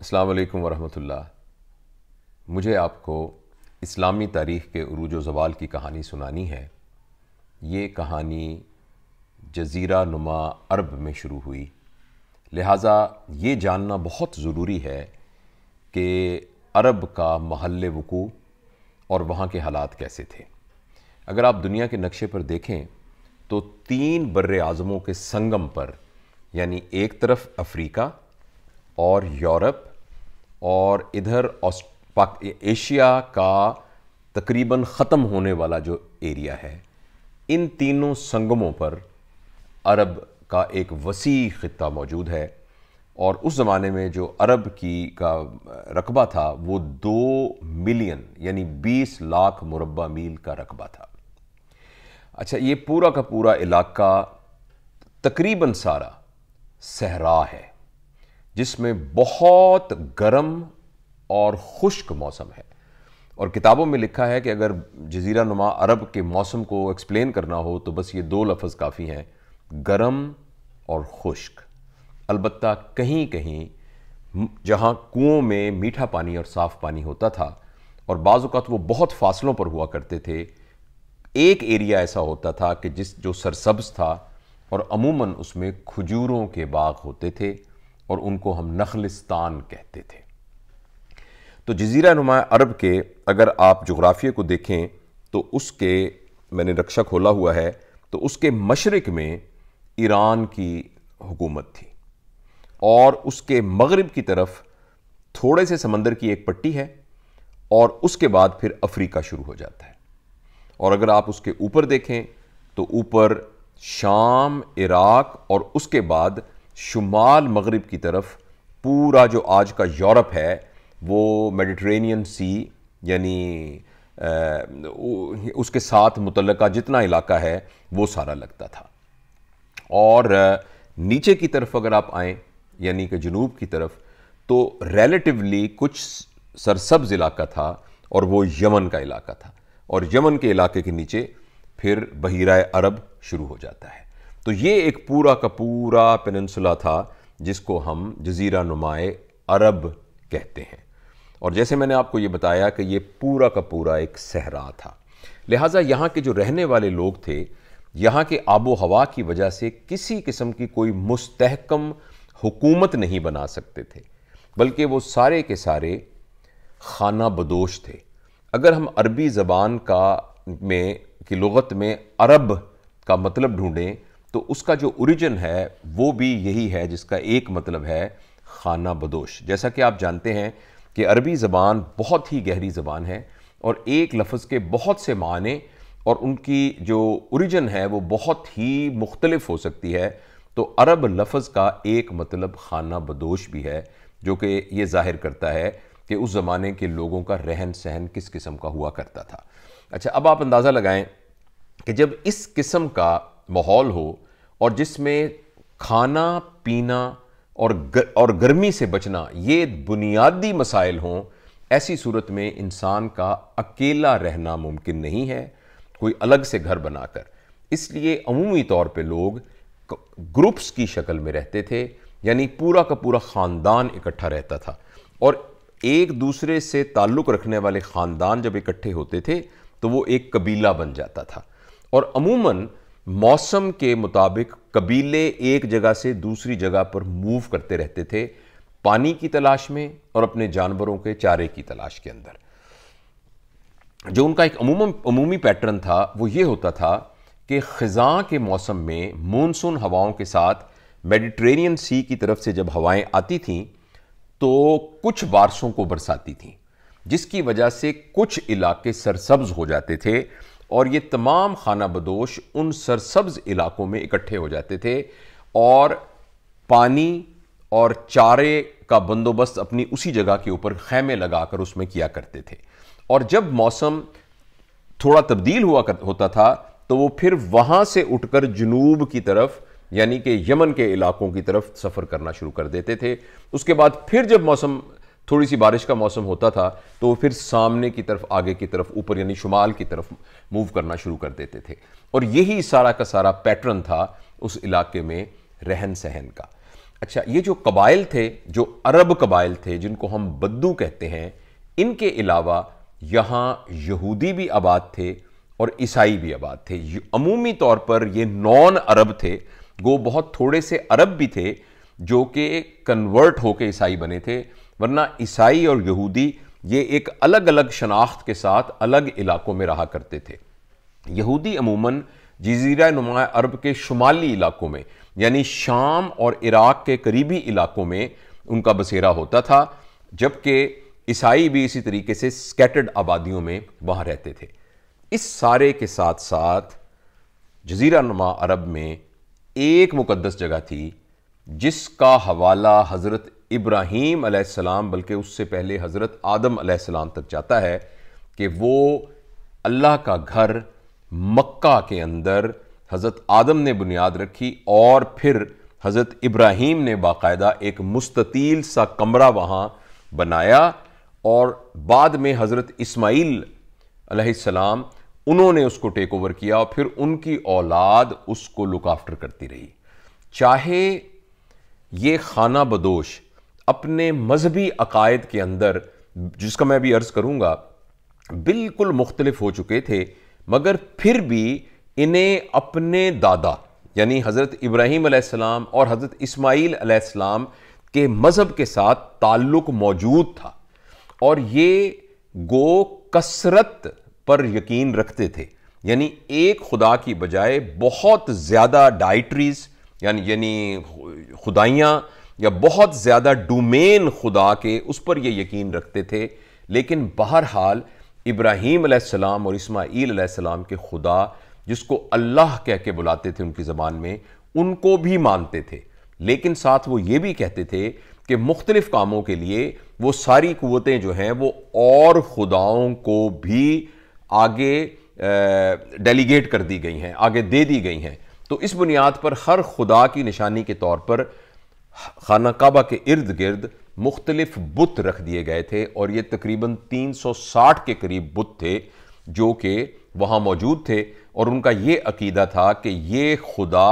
अस्सलाम वालेकुम वरहमतुल्लाह मुझे आपको इस्लामी तारीख़ के व जवाल की कहानी सुनानी है ये कहानी जजीरा नुमा अरब में शुरू हुई लिहाजा ये जानना बहुत ज़रूरी है कि अरब का महल वकू और वहाँ के हालात कैसे थे अगर आप दुनिया के नक्शे पर देखें तो तीन बर अज़मों के संगम पर यानी एक तरफ अफ्रीका और यूरोप और इधर एशिया का तकरीबन ख़त्म होने वाला जो एरिया है इन तीनों संगमों पर अरब का एक वसी ख़त्ता मौजूद है और उस ज़माने में जो अरब की का रकबा था वो दो मिलियन यानी बीस लाख मुरबा मील का रकबा था अच्छा ये पूरा का पूरा इलाका तकरीबन सारा सहरा है जिसमें बहुत गर्म और खुश्क मौसम है और किताबों में लिखा है कि अगर जजीरा नुमा अरब के मौसम को एक्सप्लेन करना हो तो बस ये दो लफ्ज़ काफ़ी हैं गर्म और खुश्क अलबत् कहीं कहीं जहाँ कुओं में मीठा पानी और साफ़ पानी होता था और बाज़त वो बहुत फासलों पर हुआ करते थे एक एरिया ऐसा होता था कि जिस जो सरसब्ज था और अमूमन उसमें खजूरों के बाग होते थे और उनको हम नखलिस्तान कहते थे तो जजीरा नुमा अरब के अगर आप जोग्राफिया को देखें तो उसके मैंने रक्षा खोला हुआ है तो उसके मशरक़ में ईरान की हुकूमत थी और उसके मगरब की तरफ थोड़े से समंदर की एक पट्टी है और उसके बाद फिर अफ्रीका शुरू हो जाता है और अगर आप उसके ऊपर देखें तो ऊपर शाम इराक और उसके बाद शुमाल मगरब की तरफ पूरा जो आज का यूरोप है वो मेडिट्रेनियन सी यानी उसके साथ मुतल जितना इलाका है वो सारा लगता था और नीचे की तरफ अगर आप आएँ यानी कि जनूब की तरफ तो रेलेटिवली कुछ सरसब्ज इलाका था और वो यमन का इलाका था और यमन के इलाके के नीचे फिर बहिरा अरब शुरू हो जाता है तो ये एक पूरा का पूरा पेनसुला था जिसको हम जजीरा नुमाए अरब कहते हैं और जैसे मैंने आपको ये बताया कि ये पूरा का पूरा एक सहरा था लिहाजा यहाँ के जो रहने वाले लोग थे यहाँ के आबो हवा की वजह से किसी किस्म की कोई मुस्तकम हुकूमत नहीं बना सकते थे बल्कि वो सारे के सारे खाना बदोश थे अगर हम अरबी ज़बान का में की लगत में अरब का मतलब ढूंढें तो उसका जो ओरिजिन है वो भी यही है जिसका एक मतलब है खाना बदोश जैसा कि आप जानते हैं कि अरबी ज़बान बहुत ही गहरी ज़बान है और एक लफ्ज़ के बहुत से माने और उनकी जो ओरिजिन है वो बहुत ही मुख्तलफ हो सकती है तो अरब लफ्ज़ का एक मतलब खाना बदोश भी है जो कि ये जाहिर करता है कि उस ज़माने के लोगों का रहन सहन किस किस्म का हुआ करता था अच्छा अब आप अंदाज़ा लगाएं कि जब इस किस्म का माहौल हो और जिसमें खाना पीना और गर, और गर्मी से बचना ये बुनियादी मसाइल हों ऐसी सूरत में इंसान का अकेला रहना मुमकिन नहीं है कोई अलग से घर बनाकर इसलिए अमूमी तौर पे लोग ग्रुप्स की शक्ल में रहते थे यानी पूरा का पूरा ख़ानदान इकट्ठा रहता था और एक दूसरे से ताल्लुक़ रखने वाले ख़ानदान जब इकट्ठे होते थे तो वो एक कबीला बन जाता था और अमूमन मौसम के मुताबिक कबीले एक जगह से दूसरी जगह पर मूव करते रहते थे पानी की तलाश में और अपने जानवरों के चारे की तलाश के अंदर जो उनका एक अमूमन अमूमी पैटर्न था वो ये होता था कि खजा के मौसम में मानसून हवाओं के साथ मेडिट्रेनियन सी की तरफ से जब हवाएं आती थीं तो कुछ बारिशों को बरसाती थीं जिसकी वजह से कुछ इलाके सरसब्ज हो जाते थे और ये तमाम खाना बदोश उन सरसब्ज इलाकों में इकट्ठे हो जाते थे और पानी और चारे का बंदोबस्त अपनी उसी जगह के ऊपर खैमे लगाकर उसमें किया करते थे और जब मौसम थोड़ा तब्दील हुआ कर, होता था तो वो फिर वहाँ से उठकर जनूब की तरफ यानी कि यमन के इलाकों की तरफ सफ़र करना शुरू कर देते थे उसके बाद फिर जब मौसम थोड़ी सी बारिश का मौसम होता था तो वो फिर सामने की तरफ आगे की तरफ ऊपर यानी शुमाल की तरफ मूव करना शुरू कर देते थे और यही सारा का सारा पैटर्न था उस इलाके में रहन सहन का अच्छा ये जो कबाइल थे जो अरब कबाइल थे जिनको हम बद्दू कहते हैं इनके अलावा यहाँ यहूदी भी आबाद थे और ईसाई भी आबाद थे अमूमी तौर पर ये नॉन अरब थे वो बहुत थोड़े से अरब भी थे जो कि कन्वर्ट होकर ईसाई बने थे वरना ईसाई और यहूदी ये एक अलग अलग शनाख्त के साथ अलग इलाकों में रहा करते थे यहूदी अमूमन जजीरा नुमा अरब के शुमाली इलाकों में यानी शाम और इराक के करीबी इलाकों में उनका बसेरा होता था जबकि ईसाई भी इसी तरीके से स्कैटर्ड आबादियों में वहाँ रहते थे इस सारे के साथ साथ जजीरा नुमा अरब में एक मुकदस जगह थी जिसका हवाला हज़रत इब्राहीम अलैहिस्सलाम बल्कि उससे पहले हज़रत आदम अलैहिस्सलाम तक जाता है कि वो अल्लाह का घर मक्का के अंदर हज़रत आदम ने बुनियाद रखी और फिर हज़रत इब्राहीम ने बाकायदा एक मुस्ततील सा कमरा वहाँ बनाया और बाद में हज़रत इस्माइल अलैहिस्सलाम उन्होंने उसको टेक ओवर किया और फिर उनकी औलाद उसको लुक आफ्टर करती रही चाहे ये खाना बदोश अपने मजहबी अकायद के अंदर जिसका मैं भी अर्ज़ करूँगा बिल्कुल मुख्तलिफ हो चुके थे मगर फिर भी इन्हें अपने दादा यानी हज़रत इब्राहीम और हज़रत इस्माईल आसमाम के मज़हब के साथ ताल्लुक़ मौजूद था और ये गो कसरत पर यकीन रखते थे यानी एक खुदा की बजाय बहुत ज़्यादा डाइट्रीज़ यानी यानी खुदाइयाँ या बहुत ज़्यादा डोमेन खुदा के उस पर ये यकीन रखते थे लेकिन बहरहाल इब्राहीम अलैहिस्सलाम और इस्माईल अलैहिस्सलाम के खुदा जिसको अल्लाह कह के बुलाते थे उनकी ज़बान में उनको भी मानते थे लेकिन साथ वो ये भी कहते थे कि मुख्तलिफ़ कामों के लिए वो सारी क़वतें जो हैं वो और खुदाओं को भी आगे डेलीगेट कर दी गई हैं आगे दे दी गई हैं तो इस बुनियाद पर हर खुदा की निशानी के तौर पर खाना काबा के इर्द गिर्द मुख्तलिफ बुत रख दिए गए थे और ये तकरीबन 360 के करीब बुत थे जो कि वहाँ मौजूद थे और उनका ये अकीदा था कि ये खुदा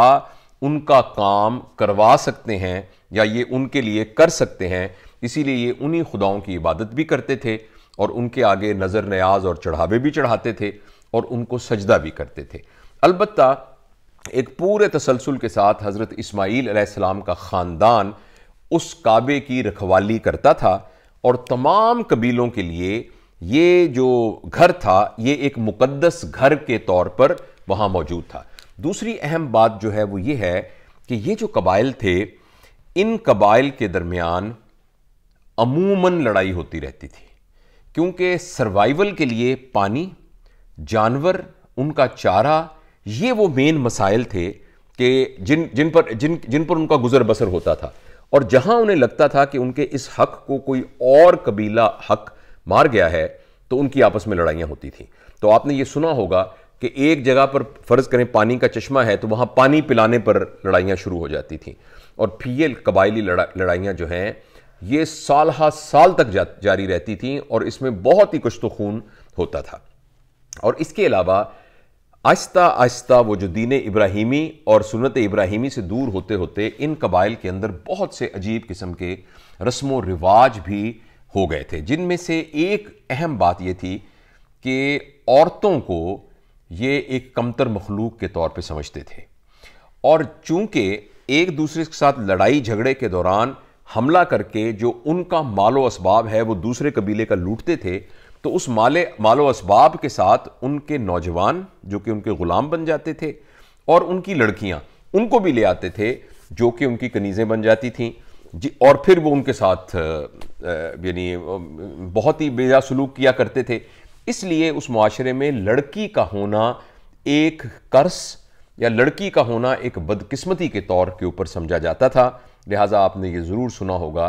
उनका काम करवा सकते हैं या ये उनके लिए कर सकते हैं इसीलिए ये उन्हीं खुदाओं की इबादत भी करते थे और उनके आगे नज़र नयाज़ और चढ़ावे भी चढ़ाते थे और उनको सजदा भी करते थे अलबत्ता एक पूरे तसलसल के साथ हज़रत इस्माईल सलाम का ख़ानदान उस काबे की रखवाली करता था और तमाम कबीलों के लिए ये जो घर था ये एक मुक़दस घर के तौर पर वहाँ मौजूद था दूसरी अहम बात जो है वो ये है कि ये जो कबाइल थे इन कबाइल के दरमियान अमूमन लड़ाई होती रहती थी क्योंकि सर्वाइवल के लिए पानी जानवर उनका चारा ये वो मेन मसाइल थे कि जिन जिन पर जिन जिन पर उनका गुजर बसर होता था और जहां उन्हें लगता था कि उनके इस हक को कोई और कबीला हक मार गया है तो उनकी आपस में लड़ाइयाँ होती थी तो आपने ये सुना होगा कि एक जगह पर फ़र्ज़ करें पानी का चश्मा है तो वहाँ पानी पिलाने पर लड़ाइयाँ शुरू हो जाती थी और फिर ये कबायली लड़ा लड़ाइयाँ जो हैं ये साल हा साल तक जा, जारी रहती थी और इसमें बहुत ही कुछ तो खून होता था और इसके अलावा आहिस्ता आहिस्ता वो जो दीन इब्राहिमी और सुनत इब्राहिमी से दूर होते होते इन कबाइल के अंदर बहुत से अजीब किस्म के रस्म व रिवाज भी हो गए थे जिनमें से एक अहम बात यह थी कि औरतों को ये एक कमतर मखलूक के तौर पे समझते थे और चूंकि एक दूसरे के साथ लड़ाई झगड़े के दौरान हमला करके जो उनका मालो इसबाब है वो दूसरे कबीले का लूटते थे तो उस माले मालो इसबाब के साथ उनके नौजवान जो कि उनके ग़ुलाम बन जाते थे और उनकी लड़कियाँ उनको भी ले आते थे जो कि उनकी कनीज़ें बन जाती थीं जी और फिर वो उनके साथ यानी बहुत ही बेजा सलूक किया करते थे इसलिए उस माशरे में लड़की का होना एक कर्स या लड़की का होना एक बदकिस्मती के तौर के ऊपर समझा जाता था लिहाजा आपने ये ज़रूर सुना होगा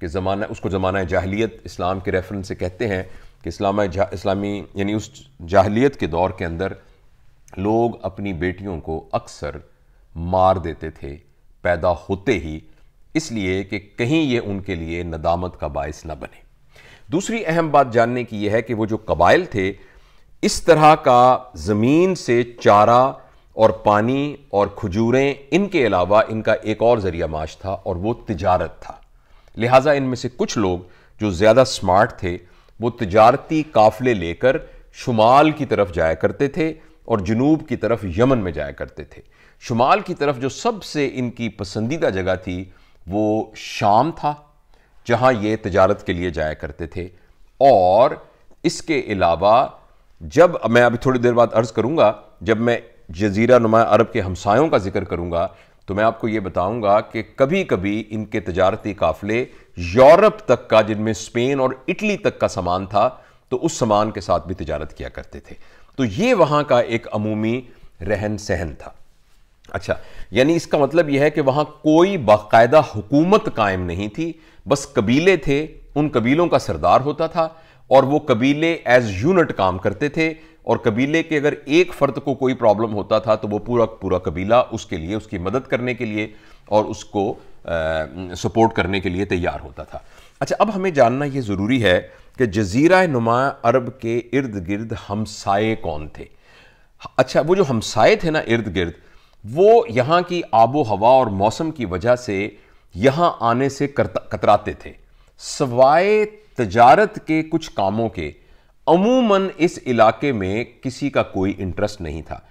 कि ज़माना उसको ज़माना जहलीत इस्लाम के रेफरेंस से कहते हैं कि इस्लामा इस्लामी यानी उस जाहलीत के दौर के अंदर लोग अपनी बेटियों को अक्सर मार देते थे पैदा होते ही इसलिए कि कहीं ये उनके लिए नदामत का बायस ना बने दूसरी अहम बात जानने की यह है कि वो जो कबाइल थे इस तरह का ज़मीन से चारा और पानी और खजूरें इनके अलावा इनका एक और ज़रिया माश था और वो तिजारत था लिहाजा इनमें से कुछ लोग जो ज़्यादा स्मार्ट थे वो तजारती काफ़ले लेकर शुमाल की तरफ जाया करते थे और जनूब की तरफ यमन में जाया करते थे शुमाल की तरफ जो सबसे इनकी पसंदीदा जगह थी वो शाम था जहाँ ये तजारत के लिए जाया करते थे और इसके अलावा जब मैं अभी थोड़ी देर बाद अर्ज़ करूँगा जब मैं जजीरा नुमा अरब के हमसायों का जिक्र करूँगा तो मैं आपको ये बताऊंगा कि कभी कभी इनके तजारती काफिले यूरोप तक का जिनमें स्पेन और इटली तक का सामान था तो उस सामान के साथ भी तजारत किया करते थे तो ये वहाँ का एक अमूमी रहन सहन था अच्छा यानी इसका मतलब यह है कि वहाँ कोई बाकायदा हुकूमत कायम नहीं थी बस कबीले थे उन कबीलों का सरदार होता था और वो कबीले एज यूनिट काम करते थे और कबीले के अगर एक फ़र्द को कोई प्रॉब्लम होता था तो वो पूरा पूरा कबीला उसके लिए उसकी मदद करने के लिए और उसको सपोर्ट करने के लिए तैयार होता था अच्छा अब हमें जानना ये ज़रूरी है कि जजीरा नुमा अरब के इर्द गिर्द हमसाए कौन थे अच्छा वो जो हमसाए थे ना इर्द गिर्द वो यहाँ की आबो हवा और मौसम की वजह से यहाँ आने से कतराते थे सवाए तजारत के कुछ कामों के अमूमन इस इलाके में किसी का कोई इंटरेस्ट नहीं था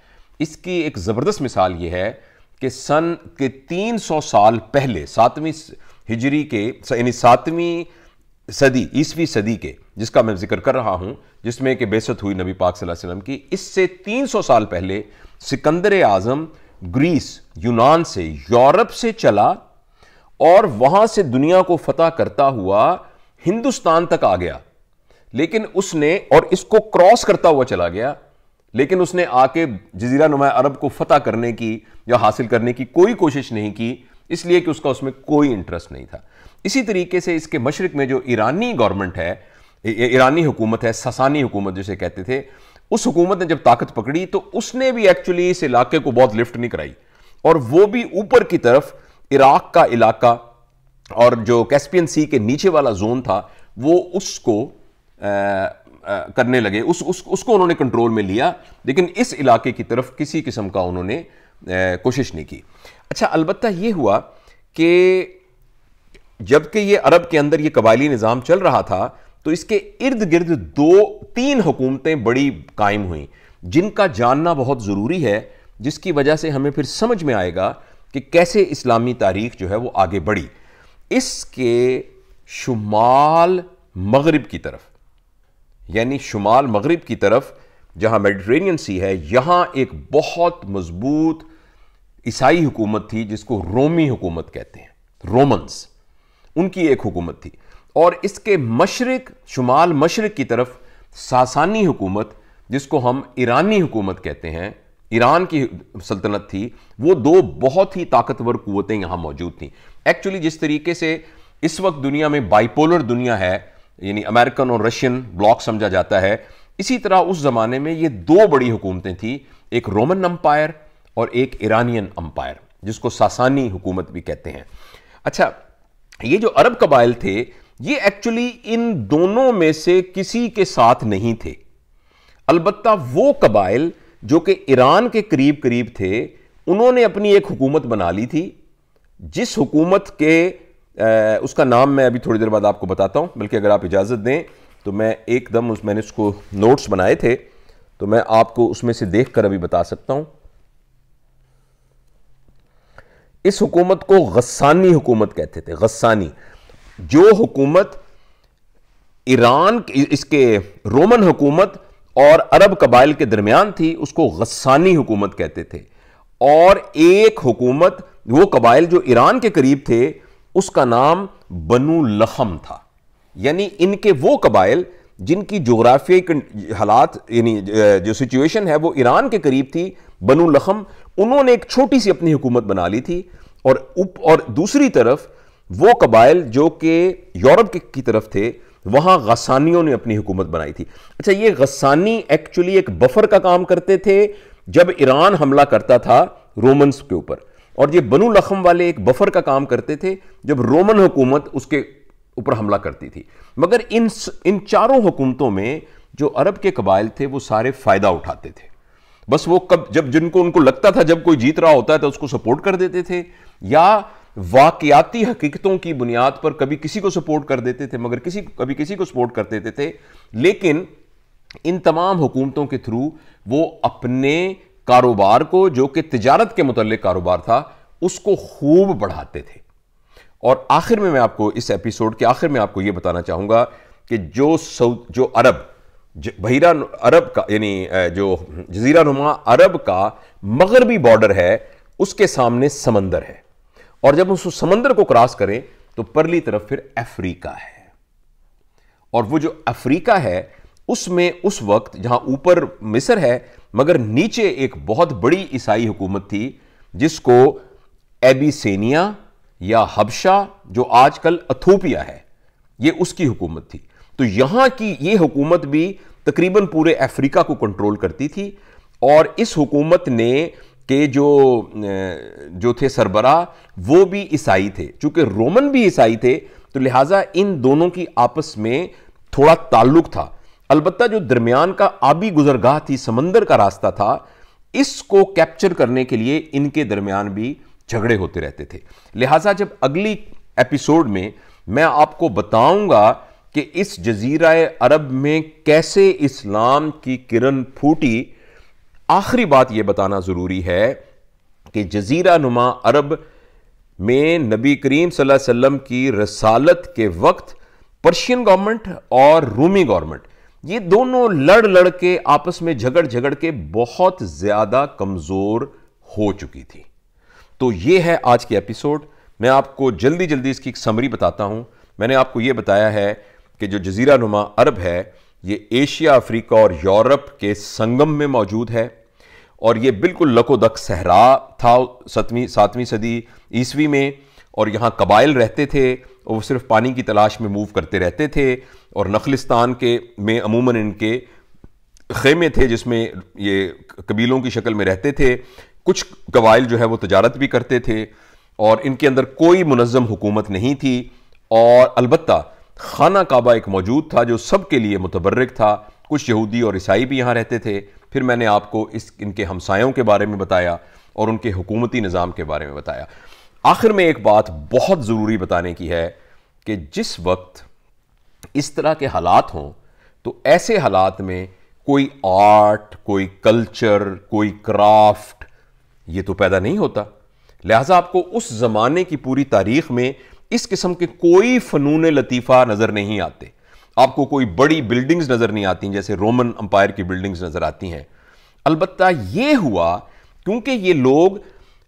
इसकी एक ज़बरदस्त मिसाल ये है कि सन के 300 साल पहले सातवीं हिजरी के यानी सातवीं सदी ईसवीं सदी के जिसका मैं जिक्र कर रहा हूँ जिसमें कि बेसत हुई नबी पाक सल्लल्लाहु अलैहि वसल्लम की इससे 300 साल पहले सिकंदर आज़म ग्रीस यूनान से यूरोप से चला और वहाँ से दुनिया को फतह करता हुआ हिंदुस्तान तक आ गया लेकिन उसने और इसको क्रॉस करता हुआ चला गया लेकिन उसने आके जजीरा नुमा अरब को फतह करने की या हासिल करने की कोई कोशिश नहीं की इसलिए कि उसका उसमें कोई इंटरेस्ट नहीं था इसी तरीके से इसके मशरक में जो ईरानी गवर्नमेंट है ईरानी हुकूमत है ससानी हुकूमत जिसे कहते थे उस हुकूमत ने जब ताकत पकड़ी तो उसने भी एक्चुअली इस इलाके को बहुत लिफ्ट नहीं कराई और वो भी ऊपर की तरफ इराक का इलाका और जो कैस्पियन सी के नीचे वाला जोन था वो उसको करने लगे उस, उस उसको उन्होंने कंट्रोल में लिया लेकिन इस इलाके की तरफ किसी किस्म का उन्होंने कोशिश नहीं की अच्छा अलबत् ये हुआ कि जबकि ये अरब के अंदर ये कबायली निज़ाम चल रहा था तो इसके इर्द गिर्द दो तीन हुकूमतें बड़ी कायम हुई जिनका जानना बहुत ज़रूरी है जिसकी वजह से हमें फिर समझ में आएगा कि कैसे इस्लामी तारीख जो है वो आगे बढ़ी इसके शुमाल मगरब की तरफ यानी शुमाल मगरब की तरफ जहाँ मेडिटेरेनियन सी है यहाँ एक बहुत मजबूत ईसाई हुकूमत थी जिसको रोमी हुकूमत कहते हैं रोमन्स उनकी एक हुकूमत थी और इसके मशरक शुमाल मशरक की तरफ सासानी हुकूमत जिसको हम ईरानी हुकूमत कहते हैं ईरान की सल्तनत थी वो दो बहुत ही ताकतवर कुतें यहाँ मौजूद थी एक्चुअली जिस तरीके से इस वक्त दुनिया में बाइपोलर दुनिया है यानी अमेरिकन और रशियन ब्लॉक समझा जाता है इसी तरह उस ज़माने में ये दो बड़ी हुकूमतें थी एक रोमन अम्पायर और एक ईरानियन अम्पायर जिसको सासानी हुकूमत भी कहते हैं अच्छा ये जो अरब कबाइल थे ये एक्चुअली इन दोनों में से किसी के साथ नहीं थे अलबत् वो कबाइल जो कि ईरान के करीब करीब थे उन्होंने अपनी एक हुकूमत बना ली थी जिस हुकूमत के आ, उसका नाम मैं अभी थोड़ी देर बाद आपको बताता हूँ बल्कि अगर आप इजाज़त दें तो मैं एकदम उस मैंने उसको नोट्स बनाए थे तो मैं आपको उसमें से देख कर अभी बता सकता हूँ इस हुकूमत को गस्सानी हुकूमत कहते थे गस्सानी जो हुकूमत ईरान इसके रोमन हुकूमत और अरब कबाइल के दरमियान थी उसको गस्सानी हुकूमत कहते थे और एक हुकूमत वो कबाइल जो ईरान के करीब थे उसका नाम बनू लखम था यानी इनके वो कबाइल जिनकी जोग्राफिया हालात यानी जो सिचुएशन है वो ईरान के करीब थी बनू लखम उन्होंने एक छोटी सी अपनी हुकूमत बना ली थी और उप और दूसरी तरफ वो कबाइल जो कि यूरोप की, की तरफ थे वहाँ गसानियों ने अपनी हुकूमत बनाई थी अच्छा ये गसानी एक्चुअली एक बफर का काम करते थे जब ईरान हमला करता था रोमन्स के ऊपर और ये बनु लखम वाले एक बफर का काम करते थे जब रोमन हुकूमत उसके ऊपर हमला करती थी मगर इन इन चारों हुकूमतों में जो अरब के कबाइल थे वो सारे फ़ायदा उठाते थे बस वो कब जब जिनको उनको लगता था जब कोई जीत रहा होता है तो उसको सपोर्ट कर देते थे या वाकियाती हकीकतों की बुनियाद पर कभी किसी को सपोर्ट कर देते थे मगर किसी कभी किसी को सपोर्ट कर देते थे लेकिन इन तमाम हुकूमतों के थ्रू वो अपने कारोबार को जो कि तजारत के मतलब कारोबार था उसको खूब बढ़ाते थे और आखिर में मैं आपको इस एपिसोड के आखिर में आपको यह बताना चाहूंगा कि जो सऊद जो अरब बहिरा अरब का यानी जो जजीरा नुमा अरब का मगरबी बॉर्डर है उसके सामने समंदर है और जब उस समंदर को क्रॉस करें तो परली तरफ फिर अफ्रीका है और वो जो अफ्रीका है उसमें उस वक्त जहां ऊपर मिस्र है मगर नीचे एक बहुत बड़ी ईसाई हुकूमत थी जिसको एबिसेनिया या हबशा जो आजकल अथोपिया है ये उसकी हुकूमत थी तो यहाँ की ये हुकूमत भी तकरीबन पूरे अफ्रीका को कंट्रोल करती थी और इस हुकूमत ने के जो जो थे सरबरा वो भी ईसाई थे चूँकि रोमन भी ईसाई थे तो लिहाजा इन दोनों की आपस में थोड़ा ताल्लुक था अलबत् जो दरमियान का आबी गुजरगाह थी समंदर का रास्ता था इसको कैप्चर करने के लिए इनके दरमियान भी झगड़े होते रहते थे लिहाजा जब अगली एपिसोड में मैं आपको बताऊंगा कि इस जजीरा अरब में कैसे इस्लाम की किरण फूटी आखिरी बात यह बताना ज़रूरी है कि जजीरा नुमा अरब में नबी करीम सल्लल्लाहु अलैहि वसल्लम की रसालत के वक्त पर्शियन गवर्नमेंट और रूमी गवर्नमेंट ये दोनों लड़ लड़ के आपस में झगड़ झगड़ के बहुत ज्यादा कमजोर हो चुकी थी तो ये है आज के एपिसोड मैं आपको जल्दी जल्दी इसकी एक समरी बताता हूं मैंने आपको ये बताया है कि जो जजीरा नुमा अरब है ये एशिया अफ्रीका और यूरोप के संगम में मौजूद है और ये बिल्कुल लकोदक सहरा था सतवीं सातवीं सदी ईस्वी में और यहाँ कबाइल रहते थे और वो सिर्फ पानी की तलाश में मूव करते रहते थे और नखलिस्तान के में अमूमन इनके खेमे थे जिसमें ये कबीलों की शक्ल में रहते थे कुछ कबाइल जो है वो तजारत भी करते थे और इनके अंदर कोई मुनज़म हुकूमत नहीं थी और अलबत् खाना काबा एक मौजूद था जो सब के लिए मुतबर्रक था कुछ यहूदी और ईसाई भी यहाँ रहते थे फिर मैंने आपको इस इनके हमसायों के बारे में बताया और उनके हुकूमती निज़ाम के बारे में बताया आखिर में एक बात बहुत ज़रूरी बताने की है कि जिस वक्त इस तरह के हालात हों तो ऐसे हालात में कोई आर्ट कोई कल्चर कोई क्राफ्ट ये तो पैदा नहीं होता लिहाजा आपको उस ज़माने की पूरी तारीख में इस किस्म के कोई फ़नून लतीफ़ा नज़र नहीं आते आपको कोई बड़ी बिल्डिंग्स नज़र नहीं आती जैसे रोमन अम्पायर की बिल्डिंग्स नज़र आती हैं अलबत् ये हुआ क्योंकि ये लोग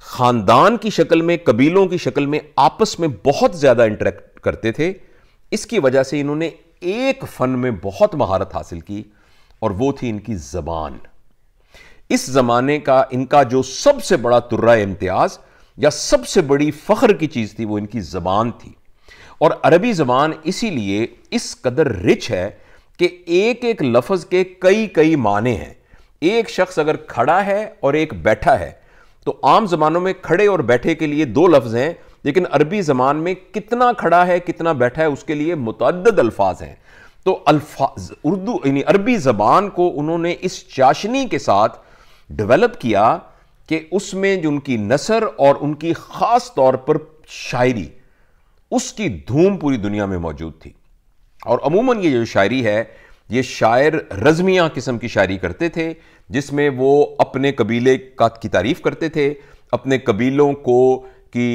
खानदान की शक्ल में कबीलों की शक्ल में आपस में बहुत ज़्यादा इंटरेक्ट करते थे इसकी वजह से इन्होंने एक फन में बहुत महारत हासिल की और वो थी इनकी ज़बान इस ज़माने का इनका जो सबसे बड़ा तुर्रा इम्तियाज़ या सबसे बड़ी फ़ख्र की चीज़ थी वो इनकी ज़बान थी और अरबी ज़बान इसीलिए इस कदर रिच है कि एक एक लफ्ज़ के कई कई माने हैं एक शख्स अगर खड़ा है और एक बैठा है तो आम जमानों में खड़े और बैठे के लिए दो लफ्ज हैं लेकिन अरबी जबान में कितना खड़ा है कितना बैठा है उसके लिए मुतद अल्फाज हैं तो अल्फाज उर्दू यानी अरबी जबान को उन्होंने इस चाशनी के साथ डेवलप किया कि उसमें जो उनकी नसर और उनकी ख़ास तौर पर शायरी उसकी धूम पूरी दुनिया में मौजूद थी और अमूमन ये जो शायरी है ये शायर रजमिया किस्म की शायरी करते थे जिसमें वो अपने कबीले का की तारीफ करते थे अपने कबीलों को की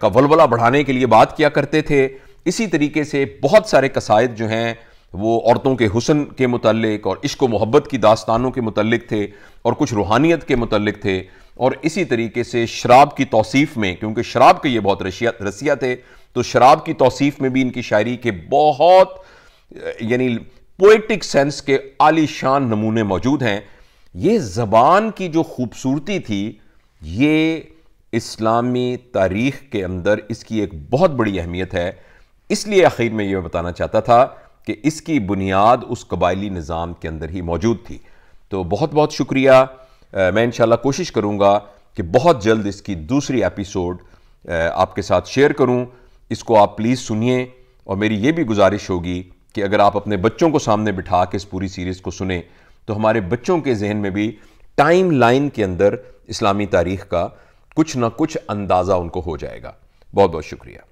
का वलवला बढ़ाने के लिए बात किया करते थे इसी तरीके से बहुत सारे कसायद जो हैं वो औरतों के हुसन के मतलब और इश्क मोहब्बत की दास्तानों के मतलब थे और कुछ रूहानियत के मतलब थे और इसी तरीके से शराब की तोसीफ़ में क्योंकि शराब के ये बहुत रशिया रसिया थे तो शराब की तोसीफ़ में भी इनकी शायरी के बहुत यानी पोइटिक सेंस के आलीशान नमूने मौजूद हैं ये ज़बान की जो खूबसूरती थी ये इस्लामी तारीख के अंदर इसकी एक बहुत बड़ी अहमियत है इसलिए आखिर में यह बताना चाहता था कि इसकी बुनियाद उस कबायली निज़ाम के अंदर ही मौजूद थी तो बहुत बहुत शुक्रिया आ, मैं इन कोशिश करूँगा कि बहुत जल्द इसकी दूसरी एपिसोड आपके साथ शेयर करूँ इसको आप प्लीज़ सुनिए और मेरी ये भी गुजारिश होगी कि अगर आप अपने बच्चों को सामने बिठा के इस पूरी सीरीज़ को सुने तो हमारे बच्चों के जहन में भी टाइम लाइन के अंदर इस्लामी तारीख का कुछ ना कुछ अंदाज़ा उनको हो जाएगा बहुत बहुत शुक्रिया